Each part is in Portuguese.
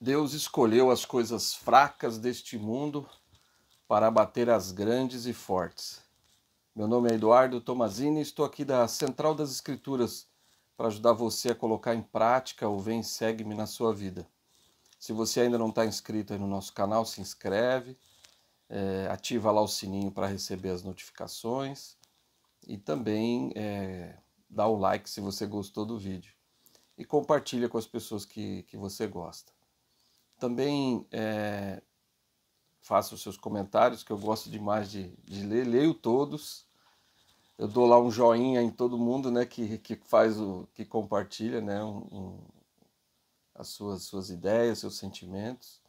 Deus escolheu as coisas fracas deste mundo para abater as grandes e fortes. Meu nome é Eduardo Tomazini e estou aqui da Central das Escrituras para ajudar você a colocar em prática o Vem Segue-me na sua vida. Se você ainda não está inscrito no nosso canal, se inscreve, é, ativa lá o sininho para receber as notificações e também é, dá o like se você gostou do vídeo e compartilha com as pessoas que, que você gosta. Também é, faça os seus comentários, que eu gosto demais de, de ler, leio todos. Eu dou lá um joinha em todo mundo, né, que, que faz o que compartilha, né, um, um, as suas suas ideias, seus sentimentos.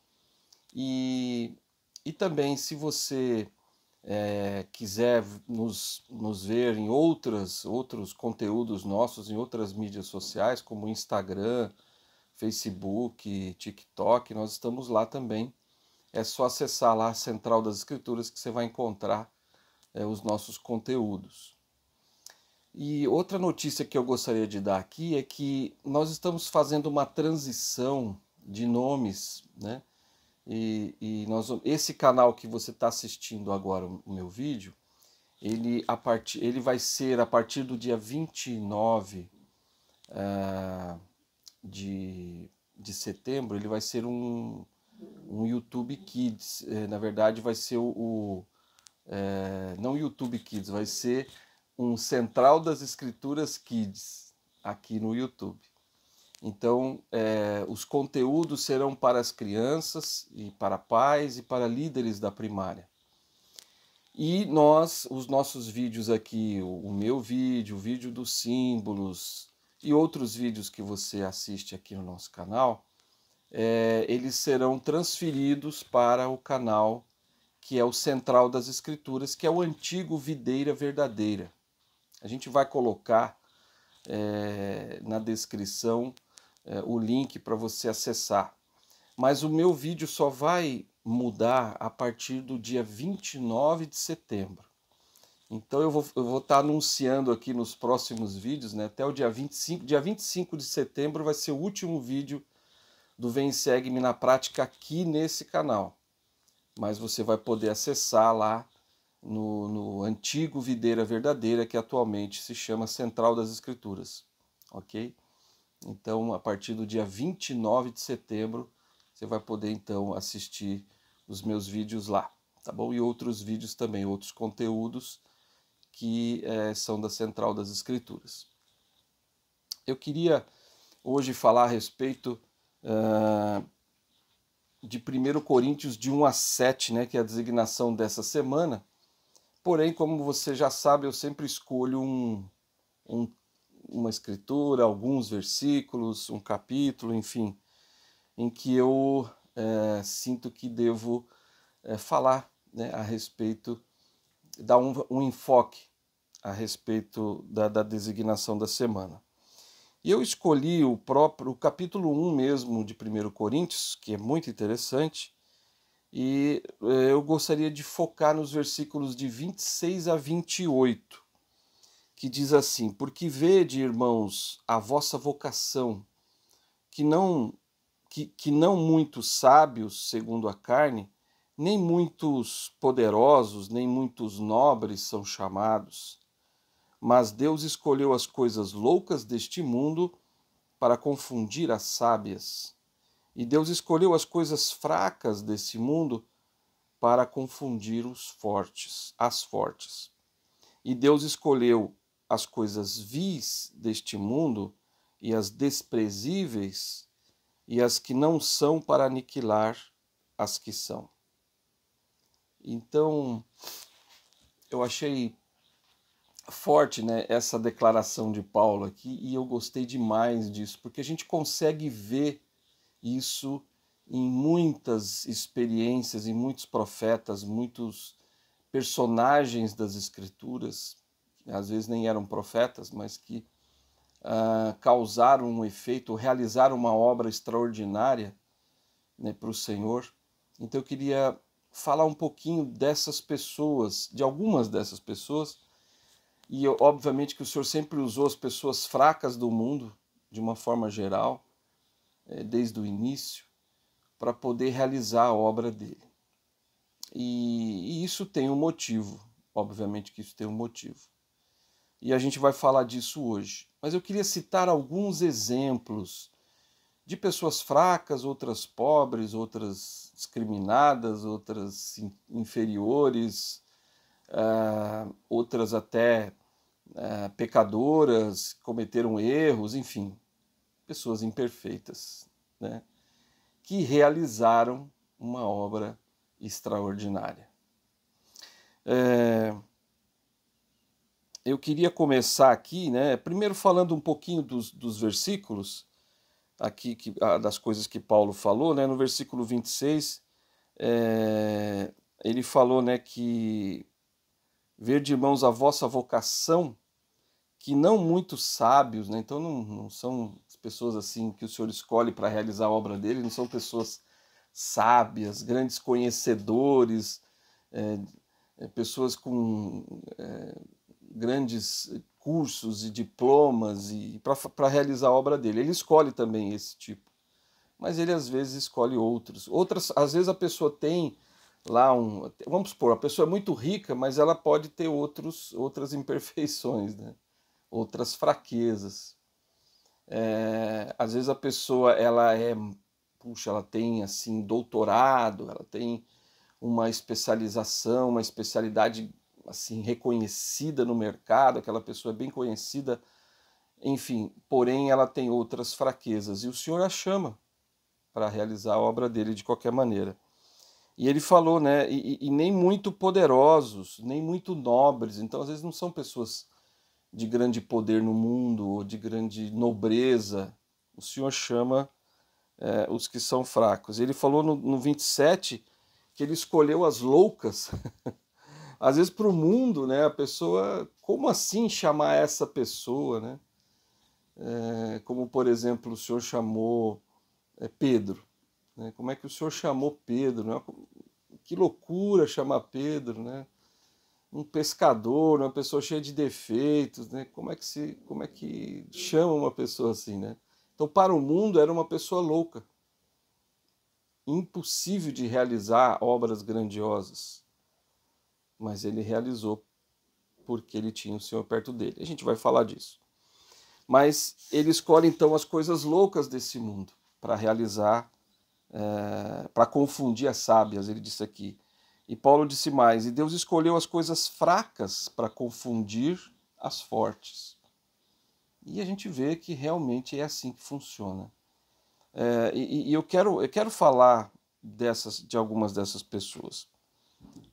E e também se você é, quiser nos, nos ver em outras outros conteúdos nossos em outras mídias sociais, como Instagram, Facebook, TikTok, nós estamos lá também. É só acessar lá a Central das Escrituras que você vai encontrar é, os nossos conteúdos. E outra notícia que eu gostaria de dar aqui é que nós estamos fazendo uma transição de nomes, né? E, e nós, esse canal que você está assistindo agora o meu vídeo, ele, a part, ele vai ser a partir do dia 29 uh, de, de setembro, ele vai ser um, um YouTube Kids. É, na verdade, vai ser o. o é, não YouTube Kids, vai ser um Central das Escrituras Kids aqui no YouTube. Então, é, os conteúdos serão para as crianças e para pais e para líderes da primária. E nós, os nossos vídeos aqui, o, o meu vídeo, o vídeo dos símbolos, e outros vídeos que você assiste aqui no nosso canal, é, eles serão transferidos para o canal que é o Central das Escrituras, que é o antigo Videira Verdadeira. A gente vai colocar é, na descrição é, o link para você acessar. Mas o meu vídeo só vai mudar a partir do dia 29 de setembro. Então eu vou estar eu vou tá anunciando aqui nos próximos vídeos, né, até o dia 25. Dia 25 de setembro vai ser o último vídeo do Vem Segue-me na Prática aqui nesse canal. Mas você vai poder acessar lá no, no antigo Videira Verdadeira, que atualmente se chama Central das Escrituras. Ok? Então, a partir do dia 29 de setembro, você vai poder então assistir os meus vídeos lá, tá bom? E outros vídeos também, outros conteúdos que é, são da Central das Escrituras. Eu queria hoje falar a respeito uh, de 1 Coríntios de 1 a 7, né, que é a designação dessa semana. Porém, como você já sabe, eu sempre escolho um, um, uma escritura, alguns versículos, um capítulo, enfim, em que eu é, sinto que devo é, falar né, a respeito dá um, um enfoque a respeito da, da, designação da semana. E eu escolhi o próprio o capítulo 1 mesmo de 1 Coríntios, que é muito interessante, e eh, eu gostaria de focar nos versículos de 26 a 28, que diz assim: Porque vede, irmãos, a vossa vocação, que não que, que não muito sábios segundo a carne, nem muitos poderosos, nem muitos nobres são chamados, mas Deus escolheu as coisas loucas deste mundo para confundir as sábias. E Deus escolheu as coisas fracas desse mundo para confundir os fortes, as fortes. E Deus escolheu as coisas vis deste mundo e as desprezíveis e as que não são para aniquilar as que são. Então, eu achei forte né, essa declaração de Paulo aqui e eu gostei demais disso, porque a gente consegue ver isso em muitas experiências, em muitos profetas, muitos personagens das Escrituras, às vezes nem eram profetas, mas que ah, causaram um efeito, realizaram uma obra extraordinária né, para o Senhor. Então eu queria falar um pouquinho dessas pessoas, de algumas dessas pessoas. E obviamente que o Senhor sempre usou as pessoas fracas do mundo, de uma forma geral, é, desde o início, para poder realizar a obra dele. E, e isso tem um motivo, obviamente que isso tem um motivo. E a gente vai falar disso hoje. Mas eu queria citar alguns exemplos de pessoas fracas, outras pobres, outras discriminadas, outras inferiores, uh, outras até uh, pecadoras, cometeram erros, enfim, pessoas imperfeitas, né, que realizaram uma obra extraordinária. É, eu queria começar aqui, né, primeiro falando um pouquinho dos, dos versículos, aqui que, das coisas que Paulo falou, né? No versículo 26, é, ele falou, né, que de irmãos a vossa vocação, que não muito sábios, né? Então não, não são pessoas assim que o Senhor escolhe para realizar a obra dele, não são pessoas sábias, grandes conhecedores, é, é, pessoas com é, grandes cursos e diplomas e para realizar a obra dele. Ele escolhe também esse tipo, mas ele às vezes escolhe outros. Outras, às vezes a pessoa tem lá um, vamos supor, a pessoa é muito rica, mas ela pode ter outros, outras imperfeições, né? outras fraquezas. É, às vezes a pessoa ela é, puxa, ela tem assim doutorado, ela tem uma especialização, uma especialidade assim reconhecida no mercado, aquela pessoa é bem conhecida, enfim, porém ela tem outras fraquezas e o Senhor a chama para realizar a obra dele de qualquer maneira. E ele falou, né? E, e, nem muito poderosos, nem muito nobres. Então, às vezes, não são pessoas de grande poder no mundo ou de grande nobreza. O Senhor chama é, os que são fracos. Ele falou no, no 27 que ele escolheu as loucas às vezes para o mundo, né, a pessoa, como assim chamar essa pessoa, né? É, como por exemplo o senhor chamou é, Pedro, né? Como é que o senhor chamou Pedro? Né? Que loucura chamar Pedro, né? Um pescador, né? uma pessoa cheia de defeitos, né? Como é que se, como é que chama uma pessoa assim, né? Então para o mundo era uma pessoa louca, impossível de realizar obras grandiosas mas ele realizou porque ele tinha o Senhor perto dele. A gente vai falar disso. Mas ele escolhe então as coisas loucas desse mundo para realizar, é, para confundir as sábias, ele disse aqui. E Paulo disse mais: e Deus escolheu as coisas fracas para confundir as fortes. E a gente vê que realmente é assim que funciona. É, e, e eu, quero, eu quero falar dessas, de algumas dessas pessoas.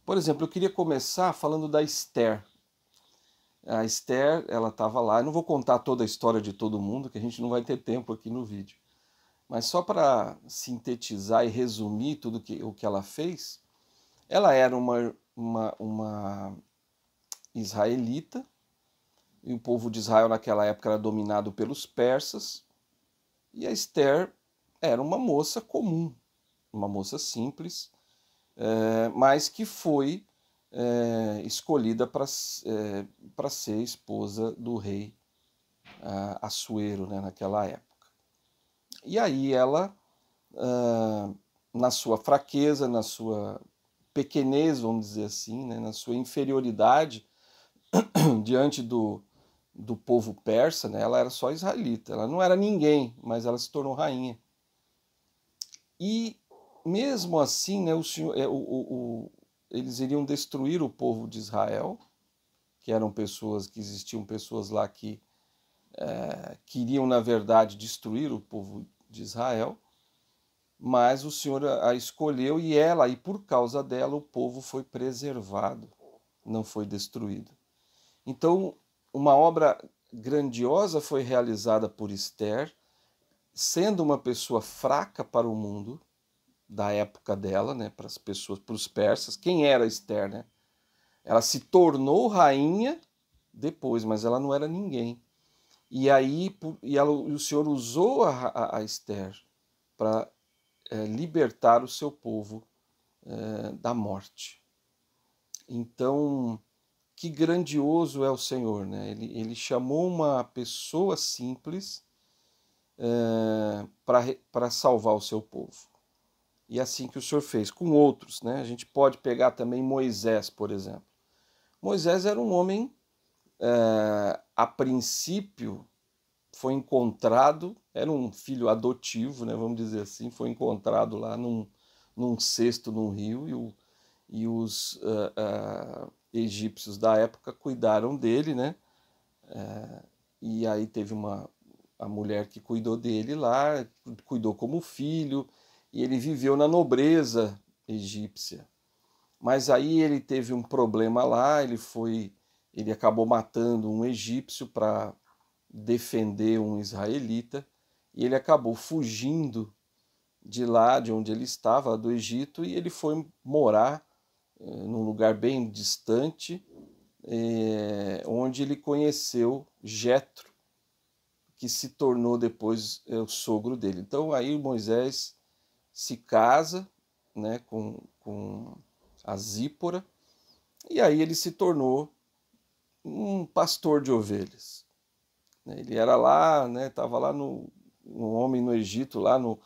Por exemplo, eu queria começar falando da Esther. A Esther, ela estava lá. Eu não vou contar toda a história de todo mundo, que a gente não vai ter tempo aqui no vídeo. Mas só para sintetizar e resumir tudo que, o que ela fez, ela era uma, uma, uma israelita, e o povo de Israel naquela época era dominado pelos persas, e a Esther era uma moça comum, uma moça simples, é, mas que foi é, escolhida para é, ser esposa do rei uh, Assuero né, naquela época. E aí ela, na sua fraqueza, na sua pequenez, vamos dizer assim, né, na sua inferioridade diante do, do povo persa, né, ela era só israelita, ela não era ninguém, mas ela se tornou rainha. E mesmo assim, né, o senhor, é, o, o, o, eles iriam destruir o povo de Israel, que eram pessoas, que existiam pessoas lá que é, queriam, na verdade, destruir o povo de Israel, mas o Senhor a escolheu e ela, e por causa dela, o povo foi preservado, não foi destruído. Então, uma obra grandiosa foi realizada por Esther, sendo uma pessoa fraca para o mundo, da época dela, né, para as pessoas, para os persas. Quem era Esther, né? Ela se tornou rainha depois, mas ela não era ninguém. E aí e ela, o Senhor usou a, a, a Esther para é, eh, libertar o seu povo é, da morte. Então, que grandioso é o Senhor, né? Ele, ele chamou uma pessoa simples é, eh, para salvar o seu povo e é assim que o Senhor fez, com outros. Né? A gente pode pegar também Moisés, por exemplo. Moisés era um homem, é, a princípio, foi encontrado, era um filho adotivo, né, vamos dizer assim, foi encontrado lá num, num cesto num rio e, o, e os uh, uh, egípcios da época cuidaram dele, né? Uh, e aí teve uma a mulher que cuidou dele lá, cuidou como filho, e ele viveu na nobreza egípcia. Mas aí ele teve um problema lá, ele foi, ele acabou matando um egípcio para defender um israelita e ele acabou fugindo de lá, de onde ele estava, do Egito, e ele foi morar eh, num lugar bem distante, eh, onde ele conheceu Jetro, que se tornou depois eh, o sogro dele. Então aí Moisés se casa né, com, com a Zípora, e aí ele se tornou um pastor de ovelhas. Ele era lá, né, estava lá no um homem no Egito, lá no,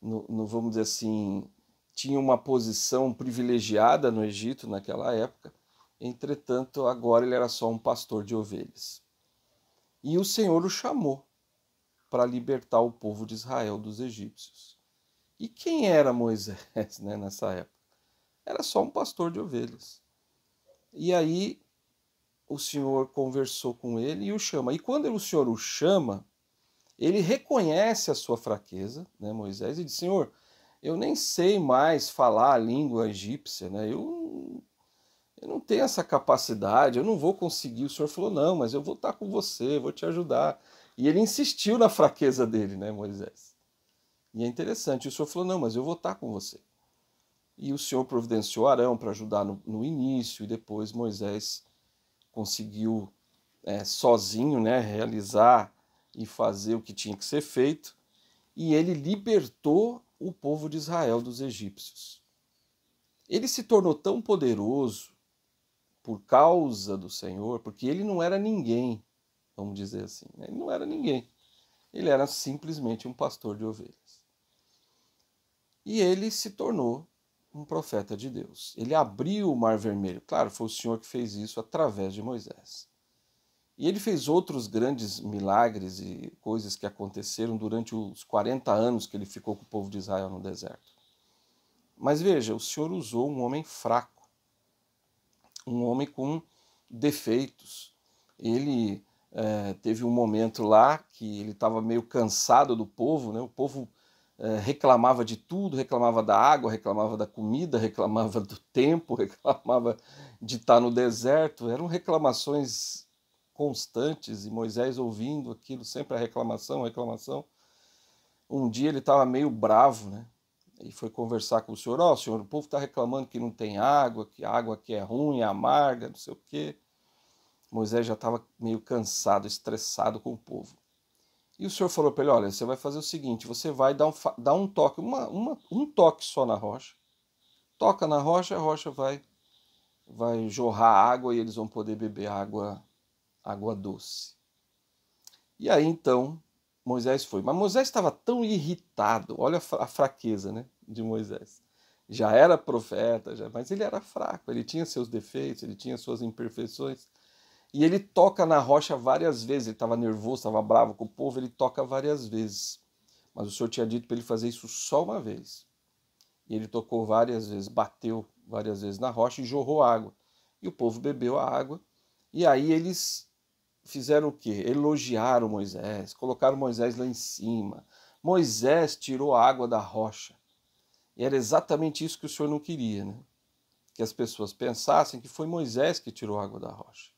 no, no, vamos dizer assim, tinha uma posição privilegiada no Egito naquela época. Entretanto, agora ele era só um pastor de ovelhas. E o Senhor o chamou para libertar o povo de Israel dos egípcios. E quem era Moisés né, nessa época? Era só um pastor de ovelhas. E aí o Senhor conversou com ele e o chama. E quando o Senhor o chama, ele reconhece a sua fraqueza, né, Moisés, e diz: Senhor, eu nem sei mais falar a língua egípcia, né? Eu, eu não tenho essa capacidade, eu não vou conseguir. O Senhor falou: Não, mas eu vou estar com você, vou te ajudar. E ele insistiu na fraqueza dele, né, Moisés? E é interessante, o senhor falou: não, mas eu vou estar com você. E o senhor providenciou Arão para ajudar no, no, início, e depois Moisés conseguiu é, sozinho né, realizar e fazer o que tinha que ser feito. E ele libertou o povo de Israel dos egípcios. Ele se tornou tão poderoso por causa do Senhor, porque ele não era ninguém, vamos dizer assim. Né, ele não era ninguém. Ele era simplesmente um pastor de ovelhas. E ele se tornou um profeta de Deus. Ele abriu o Mar Vermelho. Claro, foi o Senhor que fez isso através de Moisés. E ele fez outros grandes milagres e coisas que aconteceram durante os 40 anos que ele ficou com o povo de Israel no deserto. Mas veja, o Senhor usou um homem fraco, um homem com defeitos. Ele é, teve um momento lá que ele estava meio cansado do povo, né? o povo eh, reclamava de tudo, reclamava da água, reclamava da comida, reclamava do tempo, reclamava de estar no deserto. Eram reclamações constantes e Moisés ouvindo aquilo, sempre a reclamação, a reclamação. Um dia ele estava meio bravo, né? E foi conversar com o senhor: Ó, oh, senhor, o povo está reclamando que não tem água, que a água aqui é ruim, é amarga, não sei o quê. Moisés já estava meio cansado, estressado com o povo. E o senhor falou para ele: olha, você vai fazer o seguinte, você vai dar um, dar um toque, uma, uma, um toque só na rocha. Toca na rocha, a rocha vai, vai jorrar água e eles vão poder beber água, água doce. E aí então Moisés foi. Mas Moisés estava tão irritado, olha a fraqueza né, de Moisés. Já era profeta, já, mas ele era fraco, ele tinha seus defeitos, ele tinha suas imperfeições. E ele toca na rocha várias vezes. Ele estava nervoso, estava bravo com o povo, ele toca várias vezes. Mas o Senhor tinha dito para ele fazer isso só uma vez. E ele tocou várias vezes, bateu várias vezes na rocha e jorrou água. E o povo bebeu a água. E aí eles fizeram o quê? Elogiaram Moisés, colocaram Moisés lá em cima. Moisés tirou a água da rocha. E era exatamente isso que o Senhor não queria, né? Que as pessoas pensassem que foi Moisés que tirou a água da rocha.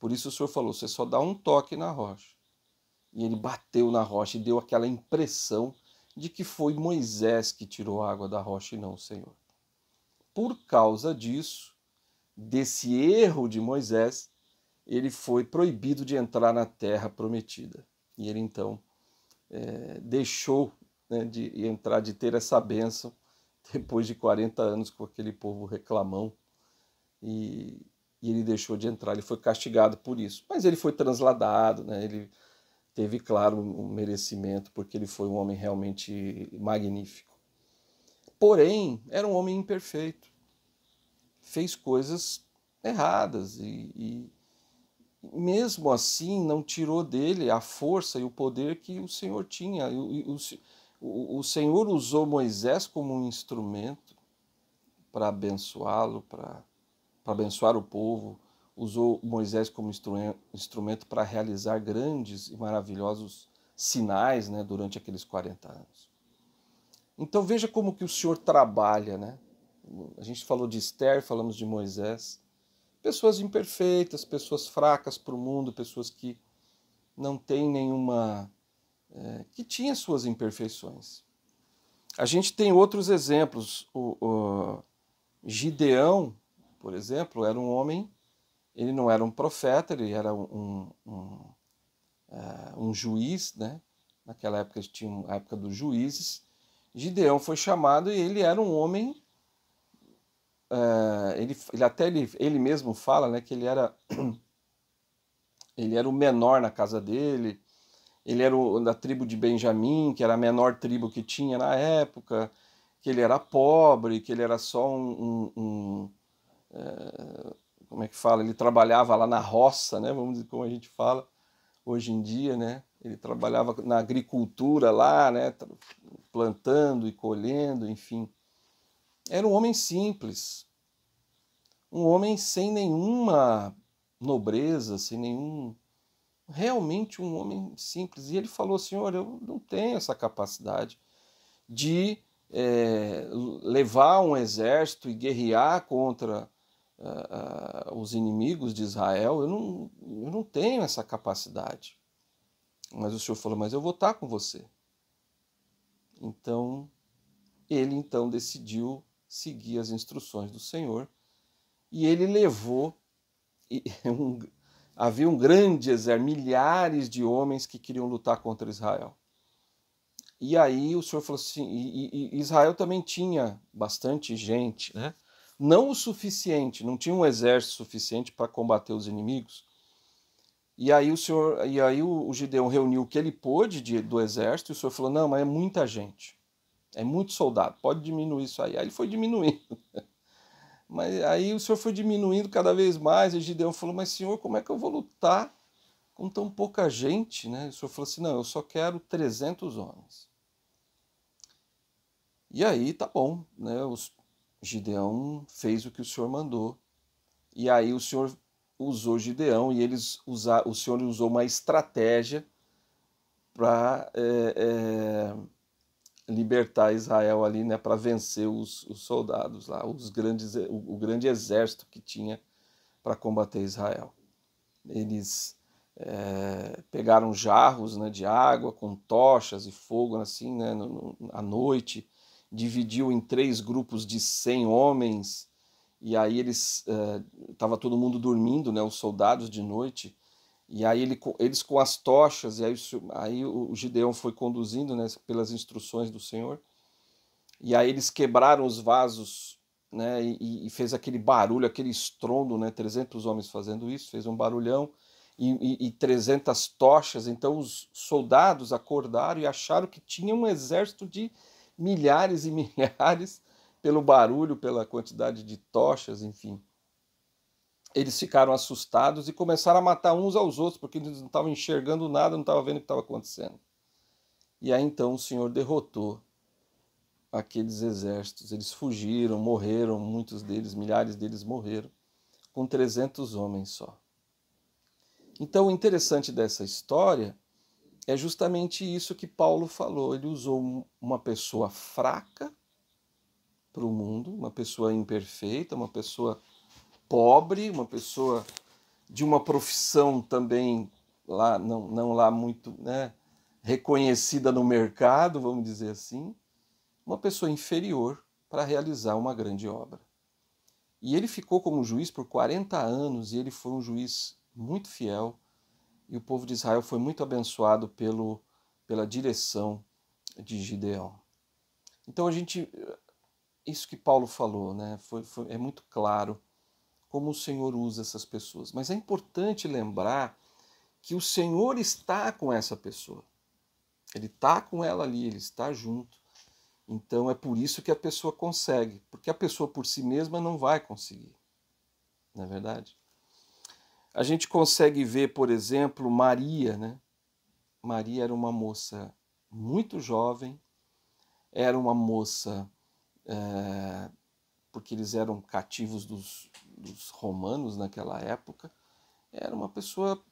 Por isso o Senhor falou: você só dá um toque na rocha. E ele bateu na rocha e deu aquela impressão de que foi Moisés que tirou a água da rocha e não o Senhor. Por causa disso, desse erro de Moisés, ele foi proibido de entrar na terra prometida. E ele então é, deixou né, de entrar, de ter essa bênção, depois de 40 anos com aquele povo reclamão. E e ele deixou de entrar. Ele foi castigado por isso. Mas ele foi transladado, né? ele teve, claro, um merecimento, porque ele foi um homem realmente magnífico. Porém, era um homem imperfeito. Fez coisas erradas e, e mesmo assim não tirou dele a força e o poder que o Senhor tinha. O, o, o Senhor usou Moisés como um instrumento para abençoá-lo, para para abençoar o povo, usou Moisés como instrumento para realizar grandes e maravilhosos sinais né, durante aqueles 40 anos. Então veja como que o Senhor trabalha. Né? A gente falou de Esther, falamos de Moisés. Pessoas imperfeitas, pessoas fracas para o mundo, pessoas que não têm nenhuma. É, que tinha suas imperfeições. A gente tem outros exemplos. O, o Gideão, por exemplo, era um homem, ele não era um profeta, ele era um, um, uh, um juiz, né? naquela época tinha a época dos juízes. Gideão foi chamado e ele era um homem, uh, ele, ele, até ele, ele mesmo fala né, que ele era, ele era o menor na casa dele, ele era o, da tribo de Benjamim, que era a menor tribo que tinha na época, que ele era pobre, que ele era só um, um é, como é que fala? Ele trabalhava lá na roça, né? Vamos dizer como a gente fala hoje em dia, né? Ele trabalhava na agricultura lá, né? Plantando e colhendo, enfim. Era um homem simples, um homem sem nenhuma nobreza, sem nenhum. Realmente um homem simples. E ele falou: Senhor, assim, eu não tenho essa capacidade de é, levar um exército e guerrear contra uh, os inimigos de Israel, eu não, eu não tenho essa capacidade. Mas o Senhor falou: Mas eu vou estar com você. Então, ele então decidiu seguir as instruções do Senhor e ele levou. E, um, havia um grande exército, milhares de homens que queriam lutar contra Israel. E aí o Senhor falou assim: e, e Israel também tinha bastante gente, né? não o suficiente, não tinha um exército suficiente para combater os inimigos. E aí o senhor, e aí o, o Gideão reuniu o que ele pôde de, do exército, e o senhor falou: "Não, mas é muita gente. É muito soldado, pode diminuir isso aí". Aí ele foi diminuindo. Mas aí o senhor foi diminuindo cada vez mais, e Gideão falou: "Mas senhor, como é que eu vou lutar com tão pouca gente, né?" E o senhor falou assim: "Não, eu só quero 300 homens". E aí, tá bom, né? Os, Gideão fez o que o Senhor mandou. E aí o Senhor usou Gideão e eles usar, o Senhor usou uma estratégia para é, é, libertar Israel ali, né, para vencer os, os, soldados lá, os grandes, o, o grande exército que tinha para combater Israel. Eles é, pegaram jarros né, de água com tochas e fogo assim, né, no, no, à noite dividiu em três grupos de 100 homens, e aí eles estava é, uh, todo mundo dormindo, né, os soldados de noite, e aí ele, eles com as tochas, e aí, aí o Gideão foi conduzindo né, pelas instruções do Senhor, e aí eles quebraram os vasos né, e, e fez aquele barulho, aquele estrondo, né, 300 homens fazendo isso, fez um barulhão, e, e, e 300 tochas, então os soldados acordaram e acharam que tinha um exército de milhares e milhares pelo barulho, pela quantidade de tochas, enfim. Eles ficaram assustados e começaram a matar uns aos outros, porque eles não estavam enxergando nada, não estavam vendo o que estava acontecendo. E aí então o Senhor derrotou aqueles exércitos. Eles fugiram, morreram, muitos deles, milhares deles morreram, com 300 homens só. Então, o interessante dessa história é justamente isso que Paulo falou. Ele usou uma pessoa fraca para o mundo, uma pessoa imperfeita, uma pessoa pobre, uma pessoa de uma profissão também lá não, não lá muito né, reconhecida no mercado, vamos dizer assim, uma pessoa inferior para realizar uma grande obra. E ele ficou como juiz por 40 anos e ele foi um juiz muito fiel, e o povo de Israel foi muito abençoado pelo, pela direção de Gideão. Então a gente isso que Paulo falou, né? Foi, foi, é muito claro como o Senhor usa essas pessoas. Mas é importante lembrar que o Senhor está com essa pessoa. Ele está com ela ali, ele está junto. Então é por isso que a pessoa consegue, porque a pessoa por si mesma não vai conseguir. Não é verdade? A gente consegue ver, por exemplo, Maria, né? Maria era uma moça muito jovem, era uma moça é, porque eles eram cativos dos, dos romanos naquela época, era uma pessoa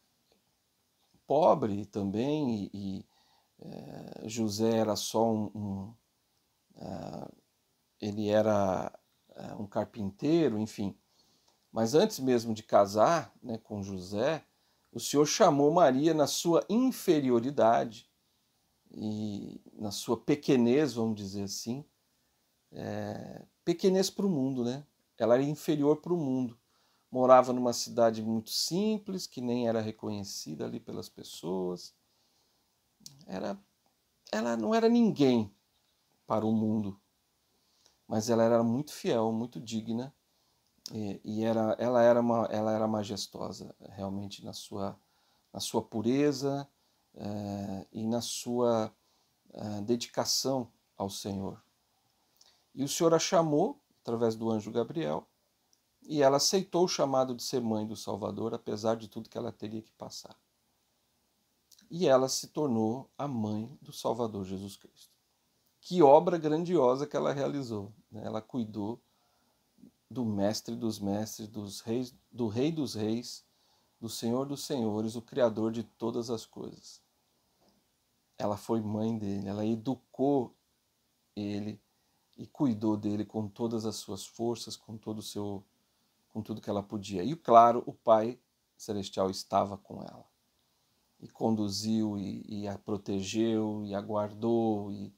pobre também e, e é, José era só um, um eh, ele era um carpinteiro, enfim, mas antes mesmo de casar né, com José, o Senhor chamou Maria na sua inferioridade e na sua pequenez, vamos dizer assim, é, pequenez para o mundo, né? Ela era inferior para o mundo. Morava numa cidade muito simples, que nem era reconhecida ali pelas pessoas. Era, ela não era ninguém para o mundo, mas ela era muito fiel, muito digna e, é, e era, ela, era uma, ela era majestosa, realmente, na sua, na sua pureza eh, e na sua eh, dedicação ao Senhor. E o Senhor a chamou através do anjo Gabriel e ela aceitou o chamado de ser mãe do Salvador, apesar de tudo que ela teria que passar. E ela se tornou a mãe do Salvador Jesus Cristo. Que obra grandiosa que ela realizou! Né? Ela cuidou do Mestre dos Mestres, dos reis, do Rei dos Reis, do Senhor dos Senhores, o Criador de todas as coisas. Ela foi mãe dele, ela educou ele e cuidou dele com todas as suas forças, com todo o seu com tudo que ela podia. E claro, o Pai celestial estava com ela. E conduziu e, e a protegeu e a guardou e,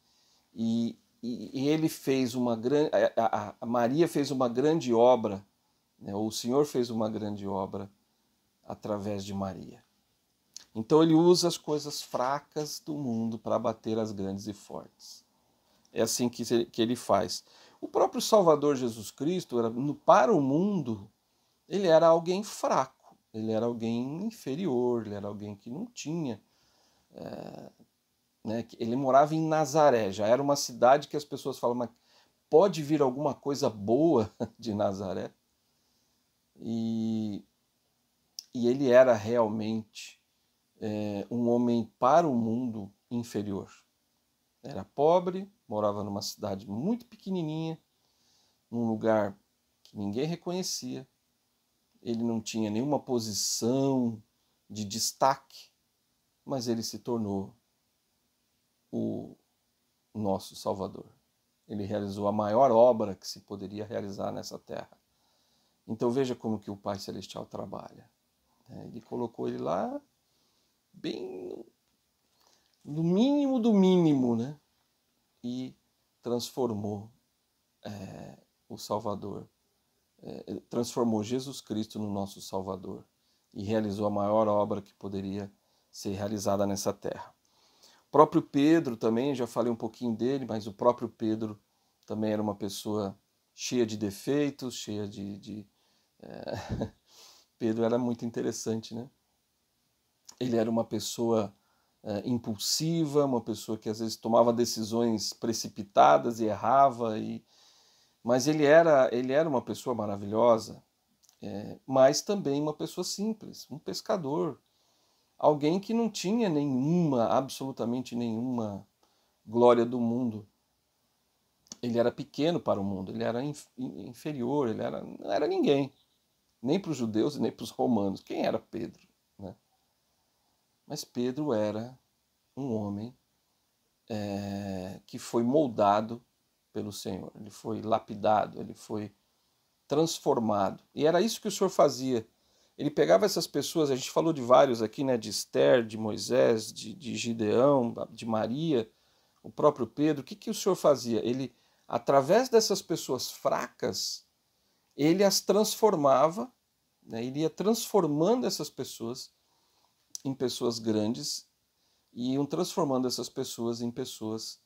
e e, e ele fez uma grande. A, a, Maria fez uma grande obra, né? ou o Senhor fez uma grande obra através de Maria. Então ele usa as coisas fracas do mundo para abater as grandes e fortes. É assim que, que ele faz. O próprio Salvador Jesus Cristo, era, no, para o mundo, ele era alguém fraco, ele era alguém inferior, ele era alguém que não tinha é, né? Ele morava em Nazaré, já era uma cidade que as pessoas falam, mas pode vir alguma coisa boa de Nazaré? E, e ele era realmente é, um homem para o mundo inferior. Era pobre, morava numa cidade muito pequenininha, num lugar que ninguém reconhecia. Ele não tinha nenhuma posição de destaque, mas ele se tornou o nosso Salvador. Ele realizou a maior obra que se poderia realizar nessa terra. Então veja como que o Pai Celestial trabalha. Né? Ele colocou ele lá bem no mínimo do mínimo, né? E transformou é, o Salvador, é, transformou Jesus Cristo no nosso Salvador e realizou a maior obra que poderia ser realizada nessa terra próprio Pedro também, já falei um pouquinho dele, mas o próprio Pedro também era uma pessoa cheia de defeitos, cheia de. de é... Pedro era muito interessante, né? Ele era uma pessoa é, impulsiva, uma pessoa que às vezes tomava decisões precipitadas e errava, e... mas ele era, ele era uma pessoa maravilhosa, é, mas também uma pessoa simples, um pescador, alguém que não tinha nenhuma, absolutamente nenhuma glória do mundo. Ele era pequeno para o mundo, ele era inferior, ele era, não era ninguém, nem para os judeus e nem para os romanos. Quem era Pedro? Né? Mas Pedro era um homem é, que foi moldado pelo Senhor, ele foi lapidado, ele foi transformado. E era isso que o Senhor fazia ele pegava essas pessoas, a gente falou de vários aqui, né, de Esther, de Moisés, de, de Gideão, de Maria, o próprio Pedro. O que, que o Senhor fazia? Ele, através dessas pessoas fracas, ele as transformava, né, ele ia transformando essas pessoas em pessoas grandes e iam transformando essas pessoas em pessoas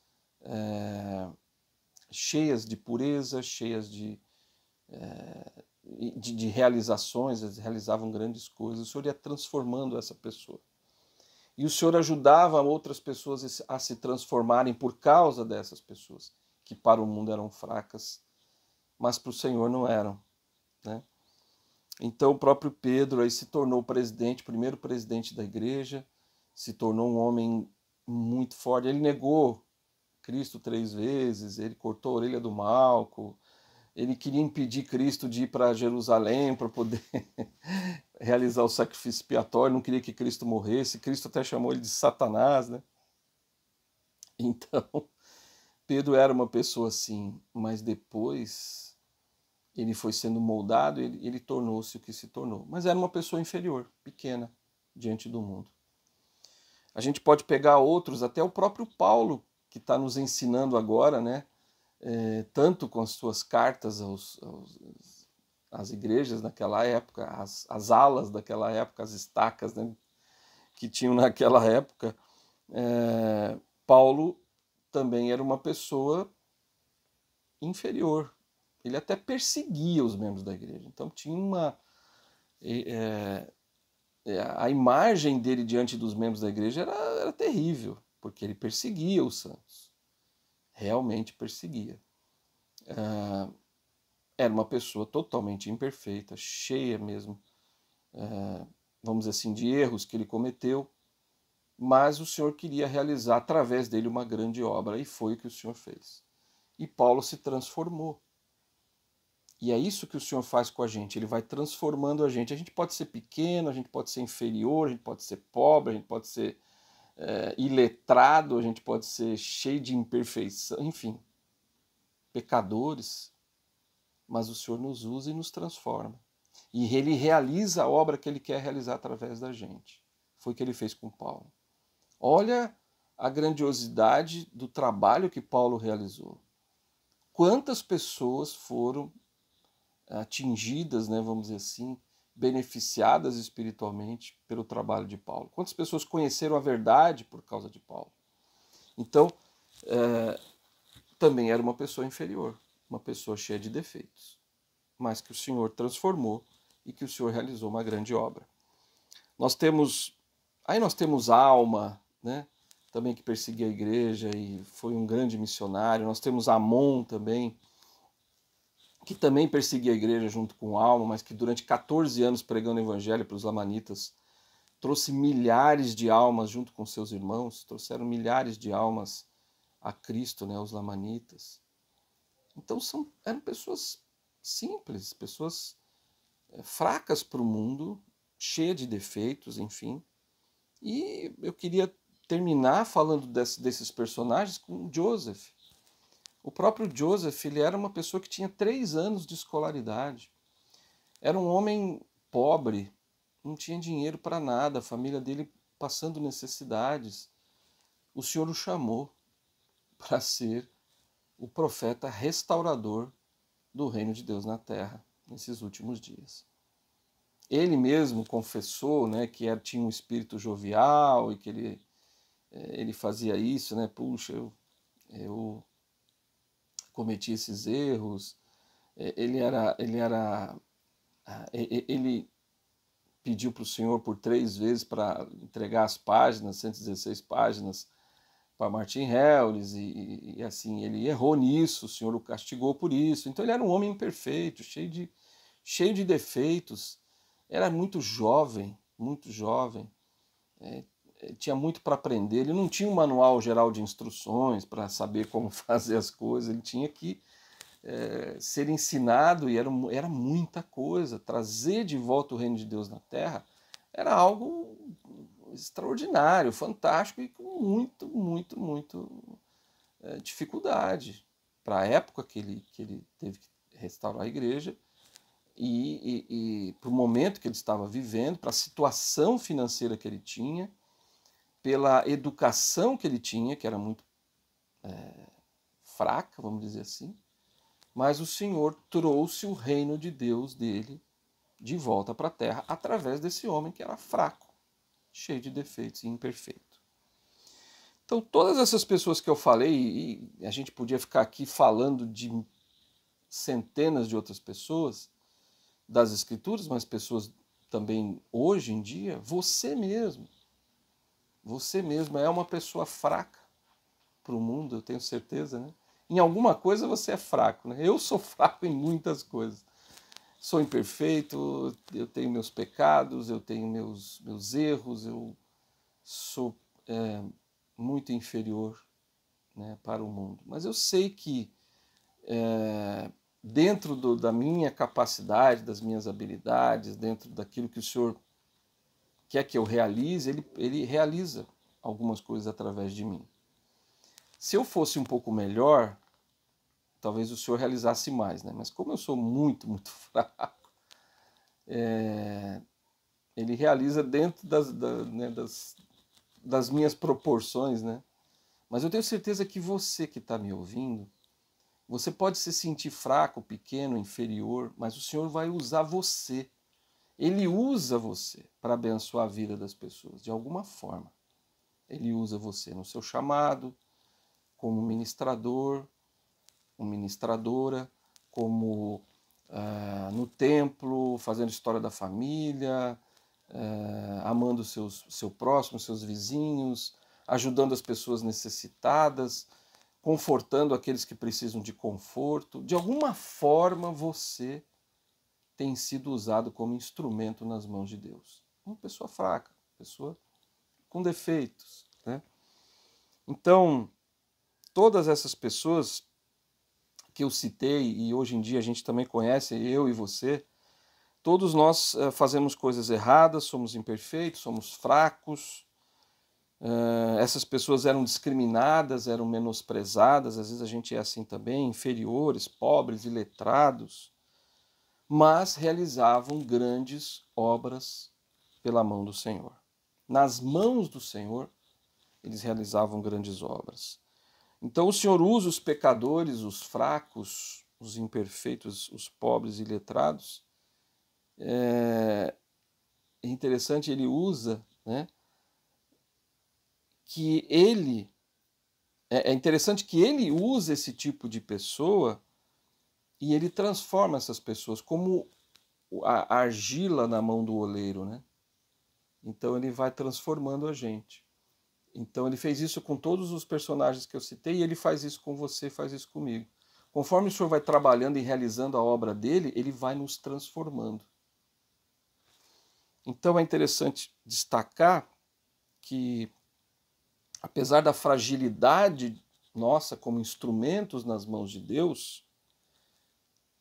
é, cheias de pureza, cheias de, é, de, de realizações, eles realizavam grandes coisas. O Senhor ia transformando essa pessoa. E o Senhor ajudava outras pessoas a se transformarem por causa dessas pessoas, que para o mundo eram fracas, mas para o Senhor não eram. Né? Então o próprio Pedro aí se tornou presidente, primeiro presidente da igreja, se tornou um homem muito forte. Ele negou Cristo três vezes, ele cortou a orelha do Malco, ele queria impedir Cristo de ir para Jerusalém para poder realizar o sacrifício expiatório, não queria que Cristo morresse. Cristo até chamou ele de Satanás, né? Então, Pedro era uma pessoa assim, mas depois ele foi sendo moldado, ele, ele tornou-se o que se tornou. Mas era uma pessoa inferior, pequena, diante do mundo. A gente pode pegar outros, até o próprio Paulo, que está nos ensinando agora, né? Eh, tanto com as suas cartas aos, aos, às igrejas naquela época, as, as alas daquela época, as estacas né, que tinham naquela época, eh, Paulo também era uma pessoa inferior. Ele até perseguia os membros da igreja. Então tinha uma. Eh, a imagem dele diante dos membros da igreja era, era terrível, porque ele perseguia os santos realmente perseguia. Ah, era uma pessoa totalmente imperfeita, cheia mesmo, ah, vamos dizer assim, de erros que ele cometeu, mas o Senhor queria realizar através dele uma grande obra e foi o que o Senhor fez. E Paulo se transformou. E é isso que o Senhor faz com a gente, ele vai transformando a gente. A gente pode ser pequeno, a gente pode ser inferior, a gente pode ser pobre, a gente pode ser é, iletrado, a gente pode ser cheio de imperfeição, enfim, pecadores, mas o Senhor nos usa e nos transforma. E ele realiza a obra que ele quer realizar através da gente. Foi o que ele fez com Paulo. Olha a grandiosidade do trabalho que Paulo realizou. Quantas pessoas foram atingidas, né, vamos dizer assim, beneficiadas espiritualmente pelo trabalho de Paulo? Quantas pessoas conheceram a verdade por causa de Paulo? Então, é, também era uma pessoa inferior, uma pessoa cheia de defeitos, mas que o Senhor transformou e que o Senhor realizou uma grande obra. Nós temos, aí nós temos alma, né? Também que perseguia a igreja e foi um grande missionário. Nós temos Amon também, que também perseguia a igreja junto com Alma, mas que durante 14 anos pregando o evangelho para os lamanitas, trouxe milhares de almas junto com seus irmãos, trouxeram milhares de almas a Cristo, né, os lamanitas. Então são, eram pessoas simples, pessoas eh, fracas para o mundo, cheia de defeitos, enfim. E eu queria terminar falando desse, desses personagens com Joseph, o próprio Joseph ele era uma pessoa que tinha três anos de escolaridade. Era um homem pobre, não tinha dinheiro para nada, a família dele passando necessidades. O Senhor o chamou para ser o profeta restaurador do reino de Deus na terra nesses últimos dias. Ele mesmo confessou né, que era, tinha um espírito jovial e que ele, eh, ele fazia isso, né? Puxa, eu, eu cometia esses erros, é, ele era, ele era, ah, ele pediu para o Senhor por três vezes para entregar as páginas, 116 páginas, para Martin Helles, e, e, assim, ele errou nisso, o Senhor o castigou por isso. Então ele era um homem imperfeito, cheio de, cheio de defeitos, era muito jovem, muito jovem, é, tinha muito para aprender, ele não tinha um manual geral de instruções para saber como fazer as coisas, ele tinha que é, ser ensinado e era, era muita coisa. Trazer de volta o reino de Deus na terra era algo extraordinário, fantástico e com muito, muito, muito é, dificuldade para a época que ele, que ele teve que restaurar a igreja e, e, e para o momento que ele estava vivendo, para a situação financeira que ele tinha pela educação que ele tinha, que era muito é, fraca, vamos dizer assim, mas o Senhor trouxe o reino de Deus dele de volta para a terra através desse homem que era fraco, cheio de defeitos e imperfeito. Então, todas essas pessoas que eu falei, e a gente podia ficar aqui falando de centenas de outras pessoas das Escrituras, mas pessoas também hoje em dia, você mesmo você mesmo é uma pessoa fraca para o mundo, eu tenho certeza, né? Em alguma coisa você é fraco, né? Eu sou fraco em muitas coisas. Sou imperfeito, eu tenho meus pecados, eu tenho meus, meus erros, eu sou é, muito inferior né, para o mundo. Mas eu sei que é, dentro do, da minha capacidade, das minhas habilidades, dentro daquilo que o Senhor quer que eu realize, ele, ele realiza algumas coisas através de mim. Se eu fosse um pouco melhor, talvez o Senhor realizasse mais, né? Mas como eu sou muito, muito fraco, é, ele realiza dentro das, da, né, das, das minhas proporções, né? Mas eu tenho certeza que você que está me ouvindo, você pode se sentir fraco, pequeno, inferior, mas o Senhor vai usar você ele usa você para abençoar a vida das pessoas, de alguma forma. Ele usa você no seu chamado, como ministrador, como ministradora, como uh, no templo, fazendo história da família, uh, amando seus, seu próximo, seus vizinhos, ajudando as pessoas necessitadas, confortando aqueles que precisam de conforto. De alguma forma você tem sido usado como instrumento nas mãos de Deus. Uma pessoa fraca, pessoa com defeitos. Né? Então, todas essas pessoas que eu citei e hoje em dia a gente também conhece, eu e você, todos nós eh, fazemos coisas erradas, somos imperfeitos, somos fracos. Uh, essas pessoas eram discriminadas, eram menosprezadas, às vezes a gente é assim também, inferiores, pobres, iletrados mas realizavam grandes obras pela mão do Senhor. Nas mãos do Senhor, eles realizavam grandes obras. Então o Senhor usa os pecadores, os fracos, os imperfeitos, os pobres e letrados. É, é interessante, ele usa né, que ele. É, é interessante que ele use esse tipo de pessoa e ele transforma essas pessoas como a argila na mão do oleiro, né? Então ele vai transformando a gente. Então ele fez isso com todos os personagens que eu citei e ele faz isso com você, faz isso comigo. Conforme o Senhor vai trabalhando e realizando a obra dele, ele vai nos transformando. Então é interessante destacar que, apesar da fragilidade nossa como instrumentos nas mãos de Deus,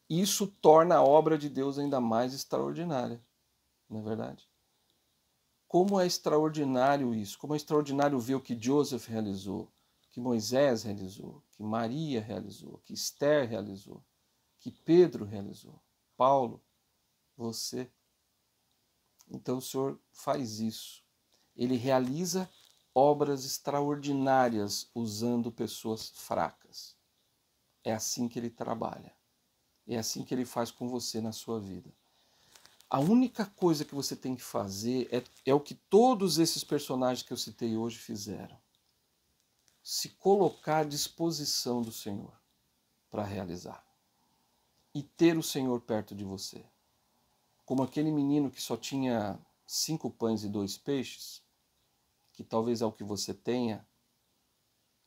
isso torna a obra de Deus ainda mais extraordinária, não é verdade? Como é extraordinário isso, como é extraordinário ver o que Joseph realizou, que Moisés realizou, que Maria realizou, que Esther realizou, que Pedro realizou, Paulo, você. Então o Senhor faz isso. Ele realiza obras extraordinárias usando pessoas fracas. É assim que ele trabalha. É assim que ele faz com você na sua vida. A única coisa que você tem que fazer é, é o que todos esses personagens que eu citei hoje fizeram: se colocar à disposição do Senhor para realizar e ter o Senhor perto de você. Como aquele menino que só tinha cinco pães e dois peixes, que talvez é o que você tenha,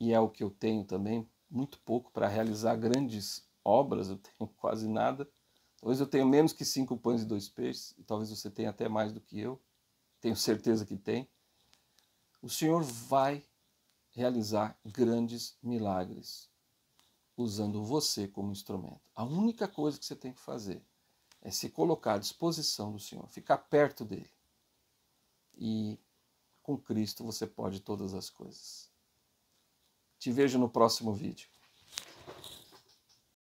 e é o que eu tenho também, muito pouco para realizar grandes obras, eu tenho quase nada. Hoje eu tenho menos que cinco pães e dois peixes, e talvez você tenha até mais do que eu, tenho certeza que tem. O Senhor vai realizar grandes milagres usando você como instrumento. A única coisa que você tem que fazer é se colocar à disposição do Senhor, ficar perto dele. E com Cristo você pode todas as coisas. Te vejo no próximo vídeo.